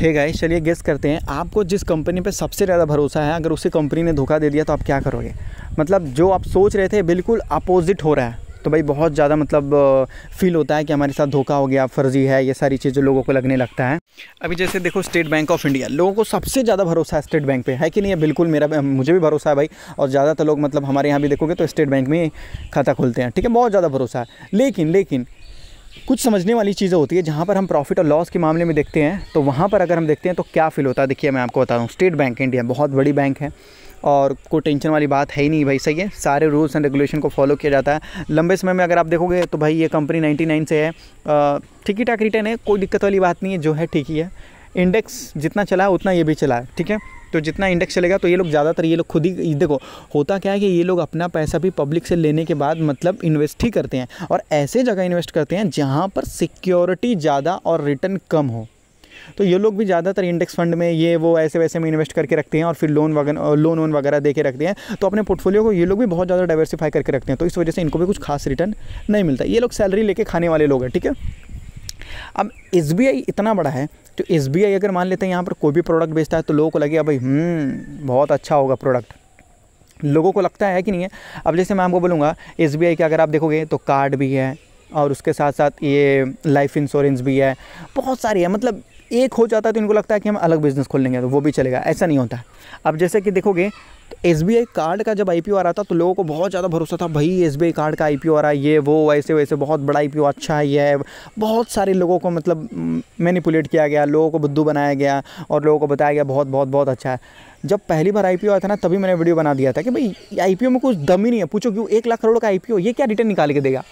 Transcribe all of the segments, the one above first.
hey guys चलिए guess करते हैं आपको जिस कंपनी पे सबसे ज़्यादा भरोसा है अगर उसी कंपनी ने धोखा दे दिया तो आप क्या करोगे मतलब जो आप सोच रहे थे बिल्कुल अपोजिट हो रहा है तो भाई बहुत ज़्यादा मतलब फील होता है कि हमारे साथ धोखा हो गया फर्जी है ये सारी चीज़ें लोगों को लगने लगता है अभी जैसे देखो स्टेट बैंक ऑफ इंडिया लोगों को सबसे ज़्यादा भरोसा है स्टेट बैंक पे है कि नहीं है बिल्कुल मेरा मुझे भी भरोसा है भाई और ज़्यादातर लोग मतलब हमारे यहाँ भी देखोगे तो स्टेट बैंक में खाता खोलते हैं ठीक है बहुत ज़्यादा भरोसा है लेकिन लेकिन कुछ समझने वाली चीज़ें होती है जहाँ पर हम प्रॉफिट और लॉस के मामले में देखते हैं तो वहाँ पर अगर हम देखते हैं तो क्या फील होता है देखिए मैं आपको बता रहा हूँ स्टेट बैंक इंडिया बहुत बड़ी बैंक है और कोई टेंशन वाली बात है ही नहीं भाई सही है सारे रूल्स एंड रेगुलेशन को फॉलो किया जाता है लंबे समय में अगर आप देखोगे तो भाई ये कंपनी 99 से है ठीक ही ठाक रिटर्न है कोई दिक्कत वाली बात नहीं है जो है ठीक ही है इंडेक्स जितना चला उतना ये भी चला है ठीक है तो जितना इंडेक्स चलेगा तो ये लोग ज़्यादातर ये लोग खुद ही देखो होता क्या है कि ये लोग अपना पैसा भी पब्लिक से लेने के बाद मतलब इन्वेस्ट ही करते हैं और ऐसे जगह इन्वेस्ट करते हैं जहाँ पर सिक्योरिटी ज़्यादा और रिटर्न कम हो तो ये लोग भी ज़्यादातर इंडेक्स फंड में ये वो ऐसे वैसे में इन्वेस्ट करके रखते हैं और फिर लोन वगैरह लोन वोन वगैरह दे के रखते हैं तो अपने पोर्टफोलियो को ये लोग भी बहुत ज़्यादा डाइवर्सिफाई करके रखते हैं तो इस वजह से इनको भी कुछ खास रिटर्न नहीं मिलता ये लोग सैलरी लेके खाने वाले लोग हैं ठीक है अब एस इतना बड़ा है तो एस अगर मान लेते हैं यहाँ पर कोई भी प्रोडक्ट बेचता है तो लोगों को लगेगा भाई हम्म, बहुत अच्छा होगा प्रोडक्ट लोगों को लगता है कि नहीं है अब जैसे मैं आपको बोलूँगा एस बी अगर आप देखोगे तो कार्ड भी है और उसके साथ साथ ये लाइफ इंश्योरेंस भी है बहुत सारी है मतलब एक हो जाता है तो इनको लगता है कि हम अलग बिज़नेस खोल लेंगे तो वो भी चलेगा ऐसा नहीं होता अब जैसे कि देखोगे तो एस कार्ड का जब आई आ रहा था तो लोगों को बहुत ज़्यादा भरोसा था भाई एस कार्ड का आई आ रहा है ये वो ऐसे वैसे बहुत बड़ा आई अच्छा है ये बहुत सारे लोगों को मतलब मैनिपुलेट किया गया लोगों को बुद्धू बनाया गया और लोगों को बताया गया बहुत बहुत बहुत अच्छा है जब पहली बार आई आया था ना तभी मैंने वीडियो बना दिया था कि भाई आई में कुछ दम ही नहीं है पूछो क्यों एक लाख करोड़ का आई ये क्या रिटर्न निकाल के देगा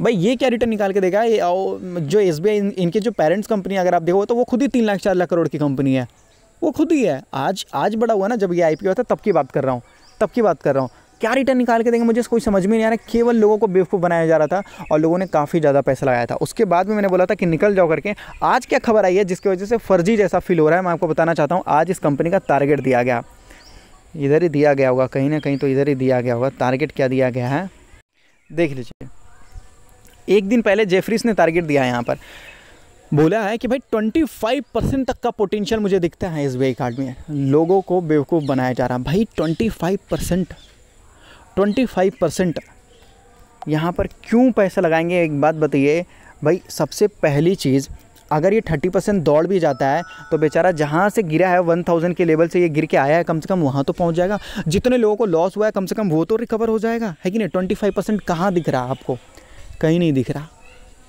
भाई ये क्या रिटर्न निकाल के देगा ये जो एस बी आई इनके जो पेरेंट्स कंपनी अगर आप देखो तो वो खुद ही तीन लाख चार लाख करोड़ की कंपनी है वो खुद ही है आज आज बड़ा हुआ ना जब ये आई पी था तब की बात कर रहा हूँ तब की बात कर रहा हूँ क्या रिटर्न निकाल के देंगे मुझे कोई समझ में नहीं आ रहा केवल लोगों को बेवकूफ़ बनाया जा रहा था और लोगों ने काफ़ी ज़्यादा पैसा लगाया था उसके बाद में मैंने बोला था कि निकल जाओ करके आज क्या खबर आई है जिसकी वजह से फर्जी जैसा फील हो रहा है मैं आपको बताना चाहता हूँ आज इस कंपनी का टारगेट दिया गया इधर ही दिया गया होगा कहीं ना कहीं तो इधर ही दिया गया होगा टारगेट क्या दिया गया है देख लीजिए एक दिन पहले जेफरीस ने टारगेट दिया है यहाँ पर बोला है कि भाई ट्वेंटी फाइव परसेंट तक का पोटेंशियल मुझे दिखता है एस बी कार्ड में लोगों को बेवकूफ़ बनाया जा रहा है भाई five percent twenty five percent यहाँ पर क्यों पैसा लगाएंगे एक बात बताइए भाई सबसे पहली चीज़ अगर ये थर्टी परसेंट दौड़ भी जाता है तो बेचारा जहाँ से गिरा है वन थाउजेंड के लेवल से ये गिर के आया है कम से कम वहाँ तो पहुँच जाएगा जितने लोगों को लॉस हुआ है कम से कम वो तो रिकवर हो जाएगा है कि नहीं ट्वेंटी फाइव परसेंट कहाँ दिख रहा है आपको कहीं नहीं दिख रहा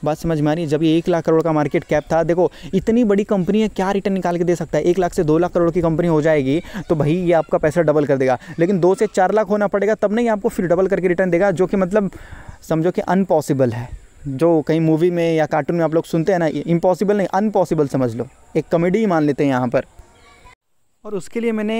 बात समझ में आ रही है जब ये एक लाख करोड़ का मार्केट कैप था देखो इतनी बड़ी कंपनी है क्या रिटर्न निकाल के दे सकता है एक लाख से दो लाख करोड़ की कंपनी हो जाएगी तो भाई ये आपका पैसा डबल कर देगा लेकिन दो से चार लाख होना पड़ेगा तब नहीं आपको फिर डबल करके रिटर्न देगा जो कि मतलब समझो कि अनपॉसिबल है जो कहीं मूवी में या कार्टून में आप लोग सुनते हैं ना इम्पॉसिबल नहीं अनपॉसिबल समझ लो एक कॉमेडी मान लेते हैं यहाँ पर और उसके लिए मैंने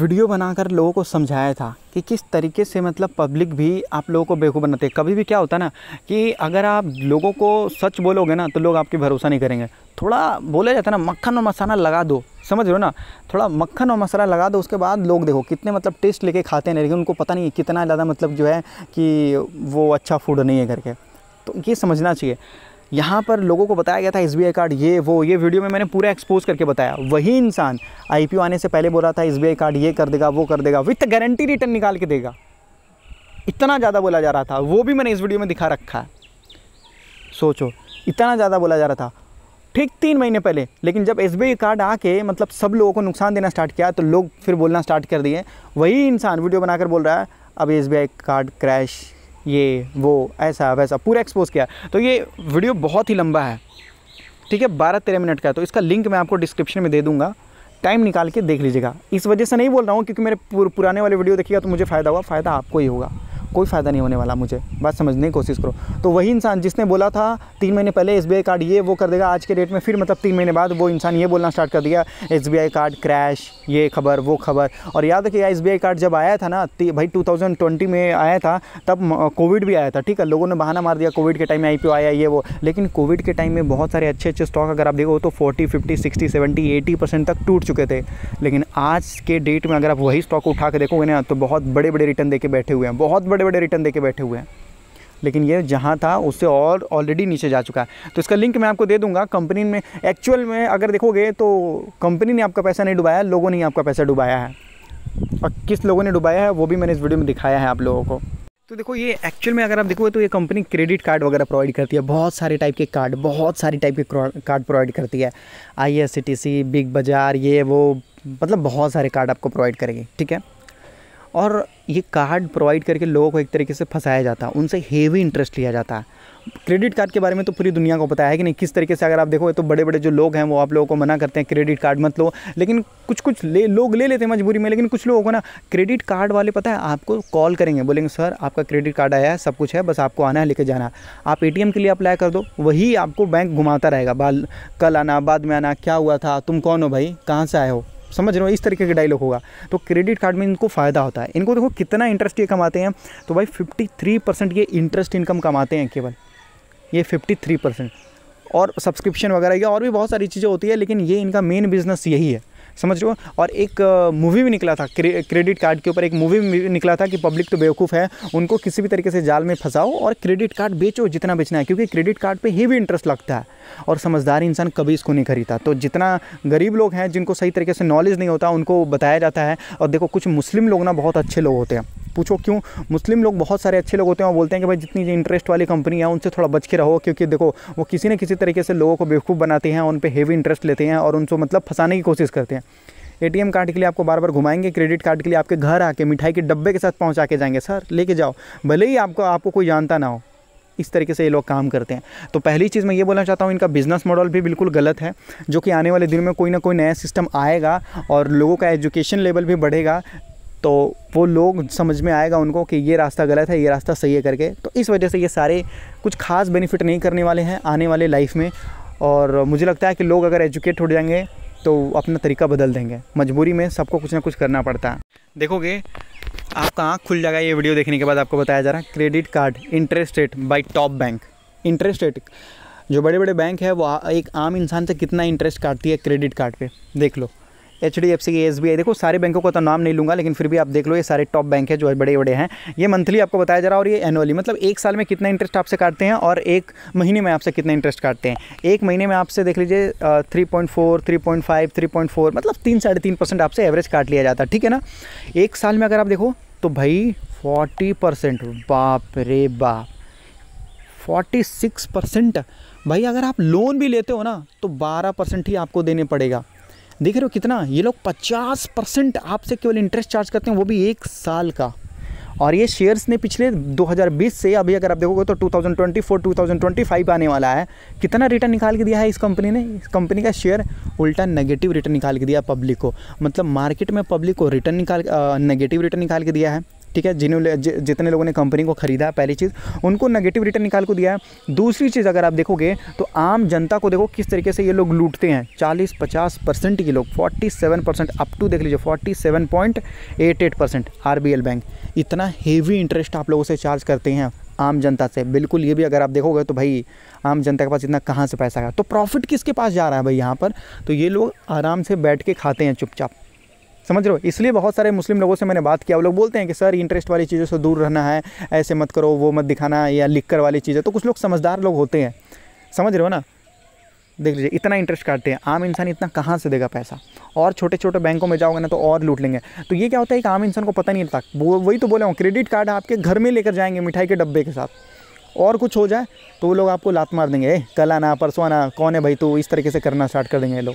वीडियो बनाकर लोगों को समझाया था कि किस तरीके से मतलब पब्लिक भी आप लोगों को बेवकूफ़ बनाते हैं कभी भी क्या होता है ना कि अगर आप लोगों को सच बोलोगे ना तो लोग आपकी भरोसा नहीं करेंगे थोड़ा बोला जाता है ना मक्खन और मसाला लगा दो समझ रहे हो ना थोड़ा मक्खन और मसाला लगा दो उसके बाद लोग देखो कितने मतलब टेस्ट लेके खाते हैं लेकिन उनको पता नहीं कितना ज़्यादा मतलब जो है कि वो अच्छा फूड नहीं है करके तो ये समझना चाहिए यहाँ पर लोगों को बताया गया था एस कार्ड ये वो ये वीडियो में मैंने पूरा एक्सपोज करके बताया वही इंसान आई आने से पहले बोल रहा था एस कार्ड ये कर देगा वो कर देगा विथ गारंटी रिटर्न निकाल के देगा इतना ज़्यादा बोला जा रहा था वो भी मैंने इस वीडियो में दिखा रखा है सोचो इतना ज़्यादा बोला जा रहा था ठीक तीन महीने पहले लेकिन जब एस कार्ड आके मतलब सब लोगों को नुकसान देना स्टार्ट किया तो लोग फिर बोलना स्टार्ट कर दिए वही इंसान वीडियो बनाकर बोल रहा है अब एस कार्ड क्रैश ये वो ऐसा वैसा पूरा एक्सपोज किया तो ये वीडियो बहुत ही लंबा है ठीक है बारह तेरह मिनट का है तो इसका लिंक मैं आपको डिस्क्रिप्शन में दे दूँगा टाइम निकाल के देख लीजिएगा इस वजह से नहीं बोल रहा हूँ क्योंकि मेरे पुराने वाले वीडियो देखिएगा तो मुझे फ़ायदा हुआ फ़ायदा आपको ही होगा कोई फ़ायदा नहीं होने वाला मुझे बात समझने की कोशिश करो तो वही इंसान जिसने बोला था तीन महीने पहले एस कार्ड ये वो कर देगा आज के डेट में फिर मतलब तीन महीने बाद वो इंसान ये बोलना स्टार्ट कर दिया एस कार्ड क्रैश ये खबर वो खबर और याद रखिएगा एस कार्ड जब आया था ना भाई टू में आया था तब कोविड भी आया था ठीक है लोगों ने बहाना मार दिया कोविड के टाइम में आई आया ये वो लेकिन कोविड के टाइम में बहुत सारे अच्छे अच्छे स्टॉक अगर आप देखो तो forty fifty sixty seventy eighty percent तक टूट चुके थे लेकिन आज के डेट में अगर आप वही स्टॉक उठा के देखोगे ना तो बहुत बड़े बड़े रिटर्न देके बैठे हुए हैं बहुत बड़े बड़े बड़े रिटर्न दे बैठे हुए हैं लेकिन ये जहाँ था उससे और ऑलरेडी नीचे जा चुका है तो इसका लिंक मैं आपको दे दूंगा कंपनी में एक्चुअल में अगर देखोगे तो कंपनी ने आपका पैसा नहीं डुबाया लोगों ने आपका पैसा डुबाया है और किस लोगों ने डुबाया है वो भी मैंने इस वीडियो में दिखाया है आप लोगों को तो देखो ये एक्चुअल में अगर आप देखोगे तो ये कंपनी क्रेडिट कार्ड वगैरह प्रोवाइड करती है बहुत सारे टाइप के कार्ड बहुत सारे टाइप के कार्ड प्रोवाइड करती है आई बिग बाज़ार ये वो मतलब बहुत सारे कार्ड आपको प्रोवाइड करेगी ठीक है और ये कार्ड प्रोवाइड करके लोगों को एक तरीके से फंसाया जाता है उनसे हेवी इंटरेस्ट लिया जाता है क्रेडिट कार्ड के बारे में तो पूरी दुनिया को पता है कि नहीं किस तरीके से अगर आप देखो तो बड़े बड़े जो लोग हैं वो आप लोगों को मना करते हैं क्रेडिट कार्ड मत लो लेकिन कुछ कुछ ले लोग ले लेते हैं मजबूरी में लेकिन कुछ लोगों को ना क्रेडिट कार्ड वाले पता है आपको कॉल करेंगे बोलेंगे सर आपका क्रेडिट कार्ड आया है सब कुछ है बस आपको आना है लेके जाना आप ए के लिए अप्लाई कर दो वही आपको बैंक घुमाता रहेगा बाल कल आना बाद में आना क्या हुआ था तुम कौन हो भाई कहाँ से आए हो समझ रहे हो इस तरीके का डायलॉग होगा तो क्रेडिट कार्ड में इनको फ़ायदा होता है इनको देखो कितना इंटरेस्ट ये कमाते हैं तो भाई फिफ्टी थ्री परसेंट ये इंटरेस्ट इनकम कमाते हैं केवल ये फिफ्टी थ्री परसेंट और सब्सक्रिप्शन वगैरह ये और भी बहुत सारी चीज़ें होती है लेकिन ये इनका मेन बिज़नेस यही है समझ रहे हो और एक मूवी भी निकला था क्रे, क्रेडिट कार्ड के ऊपर एक मूवी भी निकला था कि पब्लिक तो बेवकूफ़ है उनको किसी भी तरीके से जाल में फंसाओ और क्रेडिट कार्ड बेचो जितना बेचना है क्योंकि क्रेडिट कार्ड पर भी इंटरेस्ट लगता है और समझदार इंसान कभी इसको नहीं खरीदता तो जितना गरीब लोग हैं जिनको सही तरीके से नॉलेज नहीं होता उनको बताया जाता है और देखो कुछ मुस्लिम लोग ना बहुत अच्छे लोग होते हैं पूछो क्यों मुस्लिम लोग बहुत सारे अच्छे लोग होते हैं और बोलते हैं कि भाई जितनी इंटरेस्ट वाली कंपनी है उनसे थोड़ा बच के रहो क्योंकि देखो वो किसी न किसी तरीके से लोगों को बेवकूफ़ बनाते हैं उन पर हेवी इंटरेस्ट लेते हैं और उनको मतलब फंसाने की कोशिश करते हैं ए कार्ड के लिए आपको बार बार घुमाएंगे क्रेडिट कार्ड के लिए आपके घर आके मिठाई के डब्बे के साथ पहुँचा के जाएंगे सर लेके जाओ भले ही आपको आपको कोई जानता ना हो इस तरीके से ये लोग काम करते हैं तो पहली चीज़ मैं ये बोलना चाहता हूँ इनका बिज़नेस मॉडल भी बिल्कुल गलत है जो कि आने वाले दिन में कोई ना कोई नया सिस्टम आएगा और लोगों का एजुकेशन लेवल भी बढ़ेगा तो वो लोग समझ में आएगा उनको कि ये रास्ता गलत है ये रास्ता सही है करके तो इस वजह से ये सारे कुछ खास बेनिफिट नहीं करने वाले हैं आने वाले लाइफ में और मुझे लगता है कि लोग अगर एजुकेट हो जाएंगे तो अपना तरीका बदल देंगे मजबूरी में सबको कुछ ना कुछ करना पड़ता है देखोगे आपका आँख खुल जाएगा ये वीडियो देखने के बाद आपको बताया जा रहा है credit card interest rate by top bank interest rate जो बड़े बड़े बैंक है वो एक आम इंसान से कितना इंटरेस्ट काटती है क्रेडिट कार्ड पे देख लो H D F C S B I देखो सारे बैंकों का तो नाम नहीं लूँगा लेकिन फिर भी आप देख लो ये सारे टॉप बैंक है जो है बड़े बड़े हैं ये मंथली आपको बताया जा रहा है और ये एनुअली मतलब एक साल में कितना इंटरेस्ट आपसे काटते हैं और एक महीने में आपसे कितना इंटरेस्ट काटते हैं एक महीने में आपसे देख लीजिए three point four three point five three point four मतलब तीन साढ़े तीन परसेंट आपसे एवरेज काट लिया जाता है ठीक है ना एक साल में अगर आप देखो तो भाई फोर्टी परसेंट बाप रे बाप फोर्टी सिक्स परसेंट भाई अगर आप लोन भी लेते हो ना तो बारह परसेंट ही आपको देने पड़ेगा देख रहे हो कितना ये लोग पचास परसेंट आपसे केवल इंटरेस्ट चार्ज करते हैं वो भी एक साल का और ये शेयर्स ने पिछले 2020 से अभी अगर आप देखोगे तो 2024 2025 आने वाला है कितना रिटर्न निकाल के दिया है इस कंपनी ने इस कंपनी का शेयर उल्टा नेगेटिव रिटर्न निकाल के दिया पब्लिक को मतलब मार्केट में पब्लिक को रिटर्न निकाल नेगेटिव रिटर्न निकाल के दिया है ठीक है जिन्होंने जितने लोगों ने कंपनी को ख़रीदा पहली चीज़ उनको नेगेटिव रिटर्न निकाल को दिया है दूसरी चीज़ अगर आप देखोगे तो आम जनता को देखो किस तरीके से ये लोग लूटते हैं चालीस पचास परसेंट के लोग forty seven percent up to देख लीजिए forty seven point eight eight percent R B L bank इतना हेवी इंटरेस्ट आप लोगों से चार्ज करते हैं आम जनता से बिल्कुल ये भी अगर आप देखोगे तो भाई आम जनता के पास इतना कहाँ से पैसा आया तो प्रॉफिट किसके पास जा रहा है भाई यहाँ पर तो ये लोग आराम से बैठ के खाते हैं चुपचाप समझ रहे हो इसलिए बहुत सारे मुस्लिम लोगों से मैंने बात किया वो लोग बोलते हैं कि सर इंटरेस्ट वाली चीज़ों से दूर रहना है ऐसे मत करो वो मत दिखाना या लिख कर वाली चीज़ें तो कुछ लोग समझदार लोग होते हैं समझ रहे हो ना देख लीजिए इतना इंटरेस्ट काटते हैं आम इंसान इतना कहाँ से देगा पैसा और छोटे छोटे बैंकों में जाओगे ना तो और लूट लेंगे तो ये क्या होता है कि आम इंसान को पता नहीं लगता वो वही तो बोले हूँ क्रेडिट कार्ड आपके घर में लेकर जाएंगे मिठाई के डब्बे के साथ और कुछ हो जाए तो वो लोग आपको लात मार देंगे कल आना परसों आना कौन है भाई तो इस तरीके से करना स्टार्ट कर देंगे ये लोग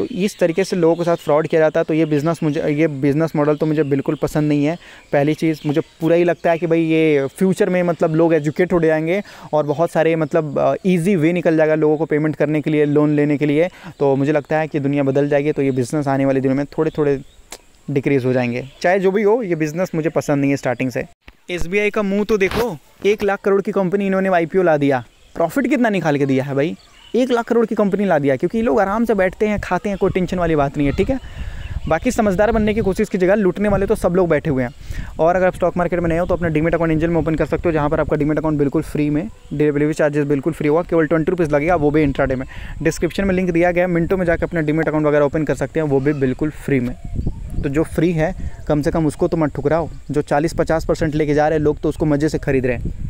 तो इस तरीके से लोगों के साथ फ्रॉड किया जाता है तो ये बिज़नेस मुझे ये बिज़नेस मॉडल तो मुझे बिल्कुल पसंद नहीं है पहली चीज़ मुझे पूरा ही लगता है कि भाई ये फ्यूचर में मतलब लोग एजुकेट हो जाएंगे और बहुत सारे मतलब ईजी वे निकल जाएगा लोगों को पेमेंट करने के लिए लोन लेने के लिए तो मुझे लगता है कि दुनिया बदल जाएगी तो ये बिज़नेस आने वाले दिनों में थोड़े थोड़े डिक्रीज़ हो जाएंगे चाहे जो भी हो ये बिज़नेस मुझे पसंद नहीं है स्टार्टिंग से एस का मुँह तो देखो एक लाख करोड़ की कंपनी इन्होंने आई ला दिया प्रॉफिट कितना निकाल के दिया है भाई एक लाख करोड़ की कंपनी ला दिया क्योंकि लोग आराम से बैठते हैं खाते हैं कोई टेंशन वाली बात नहीं है ठीक है बाकी समझदार बनने की कोशिश की जगह लूटने वाले तो सब लोग बैठे हुए हैं और अगर आप स्टॉक मार्केट में नहीं हो तो अपने डीमेट अकाउंट इंजन में ओपन कर सकते हो जहाँ पर आपका डीमेट अकाउंट बिल्कुल फ्री में डिलीवरी चार्जेस बिल्कुल फ्री होगा केवल ट्वेंटी रुपीज़ लगेगा वो भी इंट्राडे में डिस्क्रिप्शन में लिंक दिया गया है मिनटों में जाकर अपना डीमेट अकाउंट वगैरह ओपन कर सकते हैं वो भी बिल्कुल फ्री में तो जो फ्री है कम से कम उसको तो मत ठुकराओ जो चालीस पचास परसेंट लेके जा रहे हैं लोग तो उसको मज़े से खरीद रहे हैं